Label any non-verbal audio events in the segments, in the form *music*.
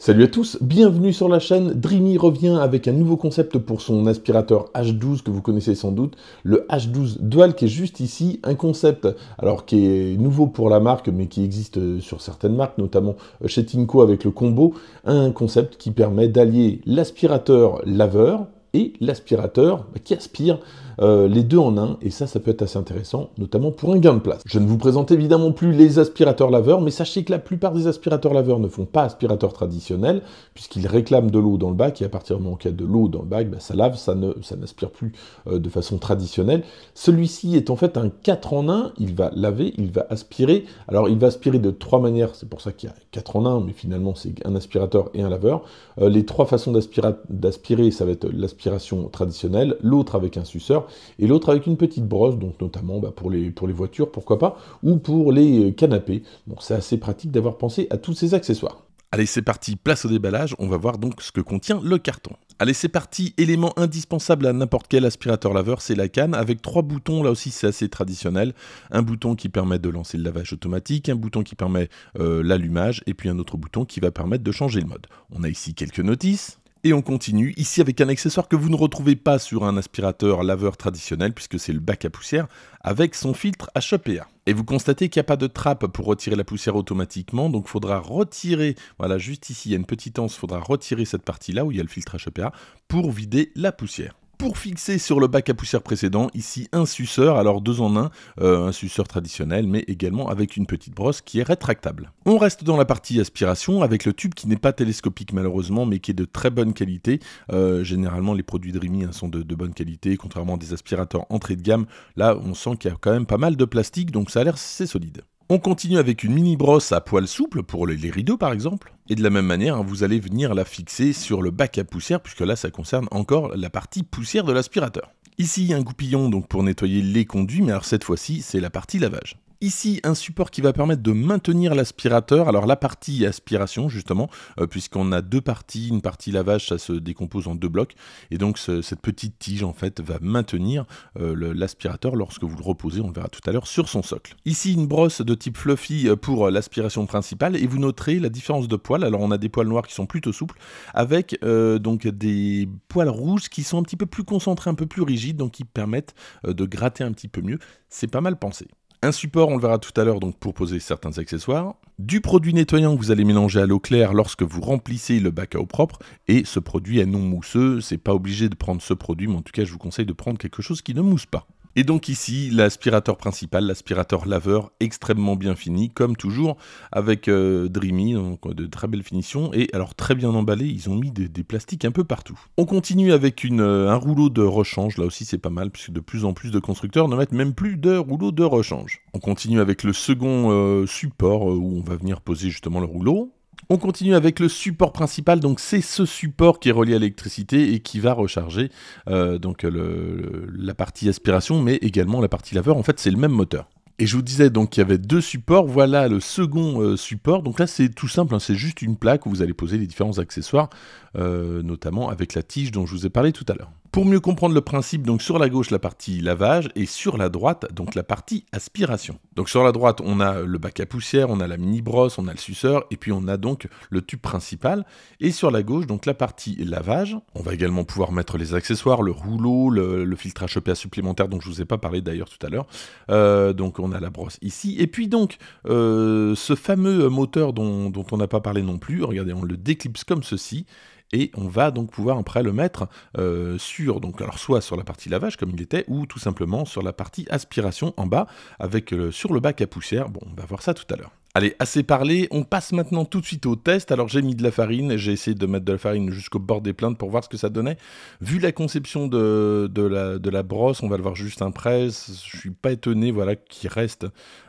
Salut à tous, bienvenue sur la chaîne. Dreamy revient avec un nouveau concept pour son aspirateur H12 que vous connaissez sans doute, le H12 Dual qui est juste ici, un concept alors qui est nouveau pour la marque mais qui existe euh, sur certaines marques, notamment euh, chez Tinko avec le combo, un concept qui permet d'allier l'aspirateur laveur et l'aspirateur qui aspire euh, les deux en un, et ça, ça peut être assez intéressant, notamment pour un gain de place. Je ne vous présente évidemment plus les aspirateurs laveurs, mais sachez que la plupart des aspirateurs laveurs ne font pas aspirateur traditionnel, puisqu'ils réclament de l'eau dans le bac, et à partir du moment où y a de l'eau dans le bac, bah, ça lave, ça n'aspire ça plus euh, de façon traditionnelle. Celui-ci est en fait un 4 en 1, il va laver, il va aspirer, alors il va aspirer de trois manières, c'est pour ça qu'il y a 4 en 1, mais finalement c'est un aspirateur et un laveur. Euh, les trois façons d'aspirer, ça va être l'aspiration traditionnelle, l'autre avec un suceur, et l'autre avec une petite brosse, donc notamment bah, pour, les, voitures, pourquoi pas, ou pour les euh, canapés. Bon, c'est assez pratique d'avoir pensé à tous ces accessoires. Allez, c'est parti, place au déballage, on va voir donc ce que contient le carton. Allez, c'est parti, élément indispensable à n'importe quel aspirateur laveur, c'est la canne, avec trois boutons, là aussi c'est assez traditionnel. Un bouton qui permet de lancer le lavage automatique, un bouton qui permet euh, l'allumage, et puis un autre bouton qui va permettre de changer le mode. On a ici quelques notices. Et on continue ici avec un accessoire que vous ne retrouvez pas sur un aspirateur laveur traditionnel puisque c'est le bac à poussière avec son filtre HEPA. Et vous constatez qu'il n'y a pas de trappe pour retirer la poussière automatiquement, donc il faudra retirer, voilà juste ici il y a une petite anse, il faudra retirer cette partie là où il y a le filtre HEPA pour vider la poussière pour fixer sur le bac à poussière précédent, ici un suceur, alors deux en un, euh, un suceur traditionnel, mais également avec une petite brosse qui est rétractable. On reste dans la partie aspiration avec le tube qui n'est pas télescopique malheureusement, mais qui est de très bonne qualité. Euh, généralement, les produits de hein, sont de, bonne qualité, contrairement à des aspirateurs entrée de gamme. Là, on sent qu'il y a quand même pas mal de plastique, donc ça a l'air assez solide. On continue avec une mini brosse à poils souples pour les rideaux par exemple. Et de la même manière, hein, vous allez venir la fixer sur le bac à poussière puisque là ça concerne encore la partie poussière de l'aspirateur. Ici, un goupillon donc pour nettoyer les conduits, mais alors cette fois-ci, c'est la partie lavage. Ici, un support qui va permettre de maintenir l'aspirateur, alors la partie aspiration justement, euh, puisqu'on a deux parties, une partie lavage, ça se décompose en deux blocs, et donc cette petite tige en fait va maintenir euh, l'aspirateur lorsque vous le reposez, on le verra tout à l'heure, sur son socle. Ici, une brosse de type fluffy euh, pour l'aspiration principale, et vous noterez la différence de poils, alors on a des poils noirs qui sont plutôt souples, avec donc des poils rouges qui sont un petit peu plus concentrés, un peu plus rigides, donc qui permettent de gratter un petit peu mieux, c'est pas mal pensé un support, on le verra tout à l'heure, donc pour poser certains accessoires, du produit nettoyant que vous allez mélanger à l'eau claire lorsque vous remplissez le bac à eau propre, et ce produit est non mousseux, c'est pas obligé de prendre ce produit, mais en tout cas je vous conseille de prendre quelque chose qui ne mousse pas. Et donc ici, l'aspirateur principal, l'aspirateur laveur, extrêmement bien fini, comme toujours, avec euh, Dreamy, donc euh, de très belles finitions, et alors très bien emballé, ils ont mis des, plastiques un peu partout. On continue avec euh, un rouleau de rechange, là aussi c'est pas mal, puisque de plus en plus de constructeurs ne mettent même plus de rouleau de rechange. On continue avec le second support, où on va venir poser justement le rouleau, on continue avec le support principal, donc c'est ce support qui est relié à l'électricité et qui va recharger euh, donc la partie aspiration, mais également la partie laveur. En fait, c'est le même moteur. Et je vous disais donc qu'il y avait deux supports. Voilà le second euh, support. Donc là, c'est tout simple. Hein. c'est juste une plaque où vous allez poser les différents accessoires, euh, notamment avec la tige dont je vous ai parlé tout à l'heure. Pour mieux comprendre le principe, donc sur la gauche la partie lavage et sur la droite donc la partie aspiration. Donc sur la droite on a le bac à poussière, on a la mini brosse, on a le suceur et puis on a donc le tube principal. Et sur la gauche donc la partie lavage, on va également pouvoir mettre les accessoires, le rouleau, le, filtre filtre HEPA supplémentaire dont je vous ai pas parlé d'ailleurs tout à l'heure. Euh, donc on a la brosse ici et puis donc euh, ce fameux moteur dont, dont on n'a pas parlé non plus. Regardez on le déclipse comme ceci et on va donc pouvoir après le mettre euh, sur, donc alors soit sur la partie lavage comme il était, ou tout simplement sur la partie aspiration en bas, avec euh, sur le bac à poussière. Bon, on va voir ça tout à l'heure. Allez, assez parlé, on passe maintenant tout de suite au test. Alors j'ai mis de la farine, j'ai essayé de mettre de la farine jusqu'au bord des plaintes pour voir ce que ça donnait. Vu la conception de, la, de la, brosse, on va le voir juste après, je suis pas étonné voilà, qu'il reste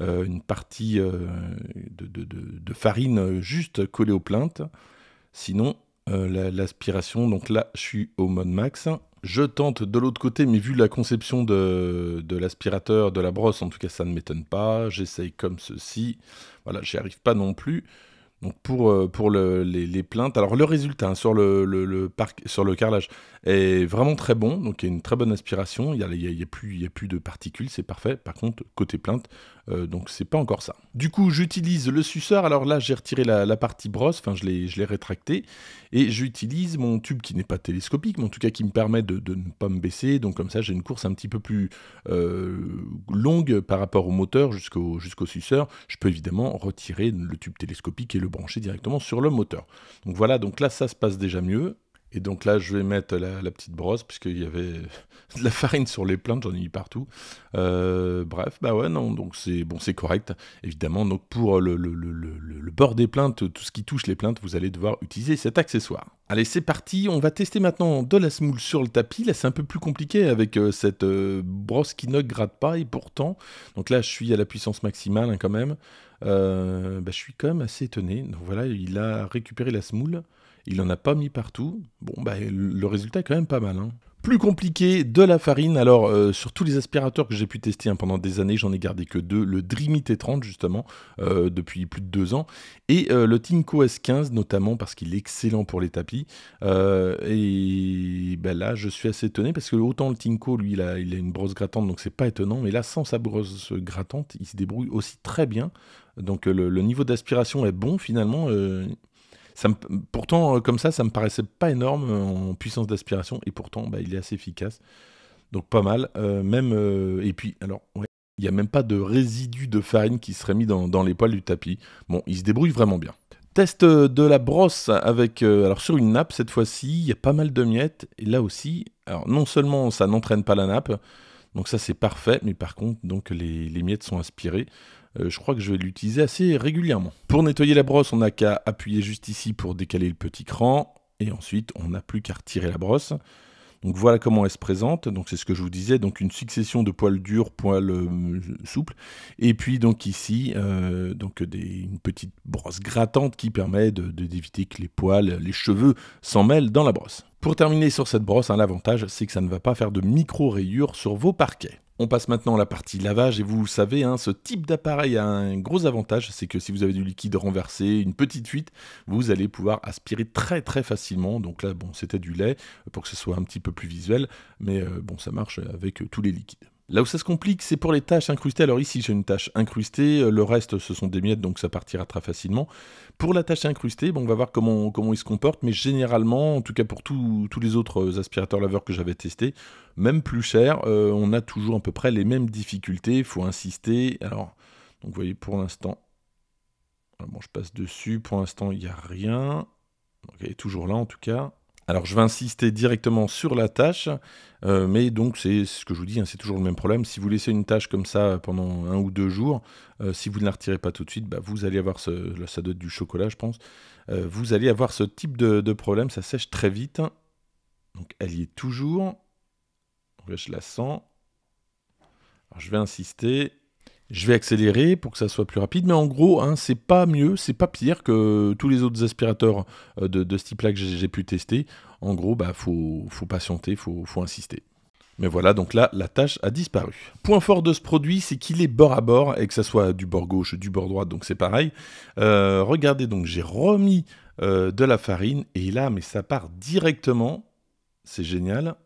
euh, une partie de, de, farine juste collée aux plaintes. Sinon, euh, l'aspiration. Donc là, je suis au mode max. Je tente de l'autre côté, mais vu la conception de, de l'aspirateur, de la brosse, en tout cas, ça ne m'étonne pas. J'essaye comme ceci. Voilà, j'y arrive pas non plus. Donc pour, euh, pour les, plaintes, alors le résultat hein, sur le, parc, sur le carrelage est vraiment très bon, donc il y a une très bonne aspiration, il n'y a, a, a, plus de particules, c'est parfait. Par contre, côté plainte, euh, donc c'est pas encore ça. Du coup, j'utilise le suceur. Alors là, j'ai retiré la, partie brosse, enfin je l'ai rétracté. Et j'utilise mon tube qui n'est pas télescopique, mais en tout cas qui me permet de, ne pas me baisser. Donc comme ça, j'ai une course un petit peu plus euh, longue par rapport au moteur jusqu'au jusqu'au suceur. Je peux évidemment retirer le tube télescopique et le brancher directement sur le moteur. Donc voilà, donc là ça se passe déjà mieux. Et donc là, je vais mettre la, petite brosse, puisqu'il y avait *laughs* de la farine sur les plaintes, j'en ai mis partout. Euh, bref, bah ouais, non, donc c'est bon, c'est correct. Évidemment, donc pour le, bord des plaintes, tout ce qui touche les plaintes, vous allez devoir utiliser cet accessoire. Allez, c'est parti, on va tester maintenant de la semoule sur le tapis. Là, c'est un peu plus compliqué avec euh, cette euh, brosse qui ne gratte pas, et pourtant, donc là, je suis à la puissance maximale hein, quand même. Bah, je suis quand même assez étonné. Donc voilà, il a récupéré la semoule. Il n'en a pas mis partout. Bon, bah, le résultat est quand même pas mal. Hein. Plus compliqué, de la farine. Alors, euh, sur tous les aspirateurs que j'ai pu tester hein, pendant des années, j'en ai gardé que deux. Le Dreamy T30, justement, euh, depuis plus de deux ans. Et euh, le Tinko S15, notamment parce qu'il est excellent pour les tapis. et bah, là, je suis assez étonné parce que autant le Tinko, lui, il a, a une brosse grattante, donc c'est pas étonnant. Mais là, sans sa brosse grattante, il se débrouille aussi très bien. Donc le, niveau d'aspiration est bon finalement pourtant, euh, comme ça, ça me paraissait pas énorme euh, en puissance d'aspiration, et pourtant, bah, il est assez efficace. Donc pas mal. Euh, même et puis alors, il n'y a même pas de résidus de farine qui serait mis dans, les poils du tapis. Bon, il se débrouille vraiment bien. Test de la brosse avec alors sur une nappe cette fois-ci, il y a pas mal de miettes et là aussi, alors non seulement ça n'entraîne pas la nappe, donc ça c'est parfait, mais par contre donc les, les miettes sont aspirées. Euh, je crois que je vais l'utiliser assez régulièrement. Pour nettoyer la brosse, on n'a qu'à appuyer juste ici pour décaler le petit cran, et ensuite on n'a plus qu'à retirer la brosse. Donc voilà comment elle se présente. Donc c'est ce que je vous disais, donc une succession de poils durs, poils euh, souples, et puis donc ici euh, donc une petite brosse grattante qui permet d'éviter de, que les poils, les cheveux s'emmêlent dans la brosse. Pour terminer sur cette brosse, hein, l'avantage c'est que ça ne va pas faire de micro-rayures sur vos parquets. On passe maintenant à la partie lavage et vous savez, hein, ce type d'appareil a un gros avantage, c'est que si vous avez du liquide renversé, une petite fuite, vous allez pouvoir aspirer très très facilement. Donc là, bon, c'était du lait pour que ce soit un petit peu plus visuel, mais euh, bon, ça marche avec tous les liquides. Là où ça se complique, c'est pour les tâches incrustées. Alors ici, j'ai une tâche incrustée, euh, le reste, ce sont des miettes, donc ça partira très facilement. Pour la tâche incrustée, bon, on va voir comment, comment il se comporte, mais généralement, en tout cas pour tous les autres euh, aspirateurs laveurs que j'avais testés, même plus cher, euh, on a toujours à peu près les mêmes difficultés, il faut insister. Alors, donc vous voyez, pour l'instant, bon, je passe dessus, pour l'instant, il n'y a rien. Donc, est toujours là, en tout cas. Alors je vais insister directement sur la tâche, euh, mais donc c'est ce que je vous dis, hein, c'est toujours le même problème. Si vous laissez une tâche comme ça pendant un ou deux jours, euh, si vous ne la retirez pas tout de suite, bah, vous allez avoir ce, là, ça doit être du chocolat, je pense. Euh, vous allez avoir ce type de, problème, ça sèche très vite. Donc elle y est toujours. je la sens. Alors, je vais insister je vais accélérer pour que ça soit plus rapide. Mais en gros, hein, c'est pas mieux, c'est pas pire que tous les autres aspirateurs euh, de, ce type-là que j'ai pu tester. En gros, bah faut, patienter, faut, faut insister. Mais voilà, donc là, la tâche a disparu. Point fort de ce produit, c'est qu'il est bord à bord, et que ça soit du bord gauche, du bord droit, donc c'est pareil. Euh, regardez, donc j'ai remis euh, de la farine, et là, mais ça part directement, c'est génial,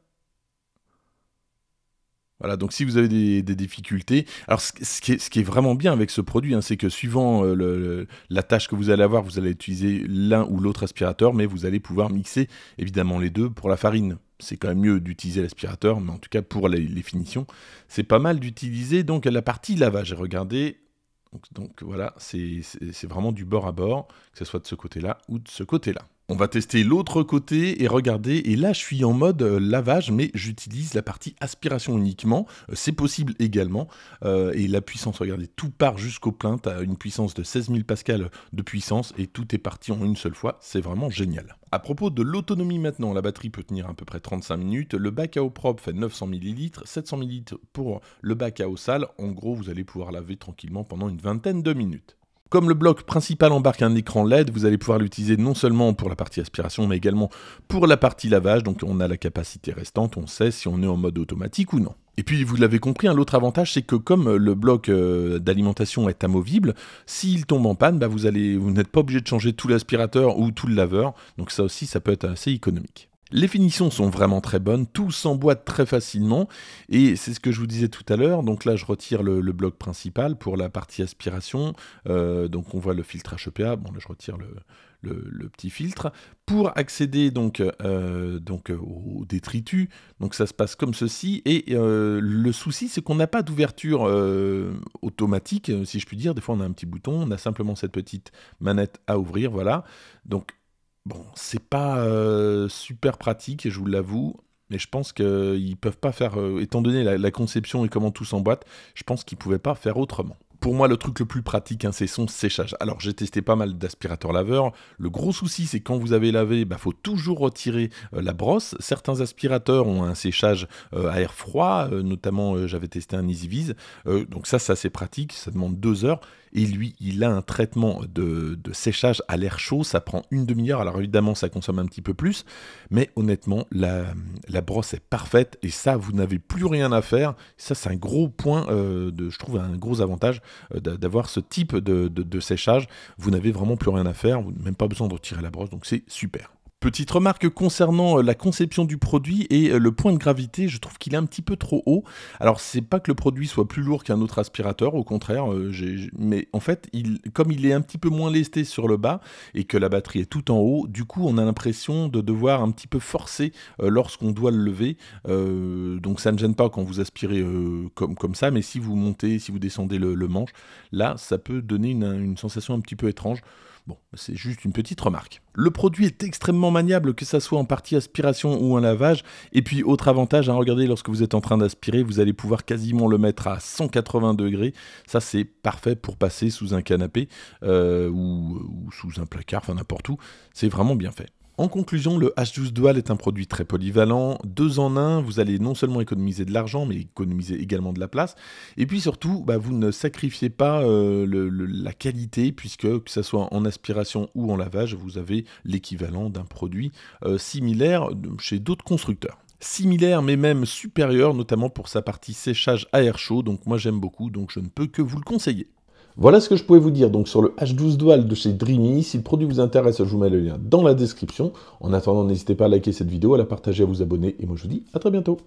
voilà, donc si vous avez des, difficultés, alors ce, qui est, vraiment bien avec ce produit, hein, c'est que suivant euh, la tâche que vous allez avoir, vous allez utiliser l'un ou l'autre aspirateur, mais vous allez pouvoir mixer évidemment les deux pour la farine. C'est quand même mieux d'utiliser l'aspirateur, mais en tout cas pour les, finitions, c'est pas mal d'utiliser donc la partie lavage. Regardez, donc voilà, c'est vraiment du bord à bord, que ce soit de ce côté-là ou de ce côté-là. On va tester l'autre côté et regarder, et là je suis en mode euh, lavage, mais j'utilise la partie aspiration uniquement, euh, c'est possible également, euh, et la puissance, regardez, tout part jusqu'aux plaintes à une puissance de 16 000 pascal de puissance, et tout est parti en une seule fois, c'est vraiment génial. À propos de l'autonomie maintenant, la batterie peut tenir à peu près 35 minutes, le bac à eau propre fait 900 ml, 700 ml pour le bac à eau sale, en gros vous allez pouvoir laver tranquillement pendant une vingtaine de minutes. Comme le bloc principal embarque un écran LED, vous allez pouvoir l'utiliser non seulement pour la partie aspiration, mais également pour la partie lavage, donc on a la capacité restante, on sait si on est en mode automatique ou non. Et puis vous l'avez compris, un autre avantage c'est que comme le bloc euh, d'alimentation est amovible, s'il tombe en panne, bah, vous n'êtes pas obligé de changer tout l'aspirateur ou tout le laveur, donc ça aussi ça peut être assez économique. Les finitions sont vraiment très bonnes, tout s'emboîte très facilement, et c'est ce que je vous disais tout à l'heure, donc là je retire le, bloc principal pour la partie aspiration, euh, donc on voit le filtre HEPA, bon là je retire le, petit filtre, pour accéder donc, euh, euh, au détritus. Donc ça se passe comme ceci. Et le souci, c'est qu'on n'a pas d'ouverture automatique, si je puis dire. Des fois, on a un petit bouton, on a simplement cette petite manette à ouvrir. Voilà. Donc Bon, c'est pas euh, super pratique, je vous l'avoue, mais je pense qu'ils peuvent pas faire, euh, étant donné la, conception et comment tout s'emboîte, je pense qu'ils pouvaient pas faire autrement. Pour moi, le truc le plus pratique, hein, c'est son séchage. Alors, j'ai testé pas mal d'aspirateurs laveurs. Le gros souci, c'est quand vous avez lavé, il bah, faut toujours retirer euh, la brosse. Certains aspirateurs ont un séchage à air froid, notamment j'avais testé un EasyViz. donc ça, c'est assez pratique, ça demande deux heures. Et lui, il a un traitement de, séchage à l'air chaud. Ça prend une demi-heure. Alors évidemment, ça consomme un petit peu plus. Mais honnêtement, la, brosse est parfaite. Et ça, vous n'avez plus rien à faire. Ça, c'est un gros point, euh, de, je trouve, un gros avantage euh, d'avoir ce type de, de séchage. Vous n'avez vraiment plus rien à faire. Vous n'avez même pas besoin de retirer la brosse. Donc c'est super. Petite remarque concernant euh, la conception du produit et euh, le point de gravité, je trouve qu'il est un petit peu trop haut. Alors c'est pas que le produit soit plus lourd qu'un autre aspirateur, au contraire, euh, mais en fait, comme il est un petit peu moins lesté sur le bas et que la batterie est tout en haut, du coup on a l'impression de devoir un petit peu forcer lorsqu'on doit le lever. donc ça ne gêne pas quand vous aspirez comme, comme ça, mais si vous montez, si vous descendez le, manche, là ça peut donner une sensation un petit peu étrange. Bon, c'est juste une petite remarque. Le produit est extrêmement maniable, que ça soit en partie aspiration ou en lavage. Et puis, autre avantage, à hein, regardez, lorsque vous êtes en train d'aspirer, vous allez pouvoir quasiment le mettre à 180 degrés. Ça, c'est parfait pour passer sous un canapé euh, ou, sous un placard, enfin n'importe où. C'est vraiment bien fait. En conclusion, le H12 Dual est un produit très polyvalent, deux en un, vous allez non seulement économiser de l'argent, mais économiser également de la place, et puis surtout, bah, vous ne sacrifiez pas euh, la qualité, puisque que ce soit en aspiration ou en lavage, vous avez l'équivalent d'un produit euh, similaire euh, chez d'autres constructeurs similaire mais même supérieur, notamment pour sa partie séchage à air chaud. Donc moi j'aime beaucoup, donc je ne peux que vous le conseiller. Voilà ce que je pouvais vous dire donc sur le H12 Dual de chez Dreamy. Si le produit vous intéresse, je vous mets le lien dans la description. En attendant, n'hésitez pas à liker cette vidéo, à la partager, à vous abonner. Et moi, je vous dis à très bientôt.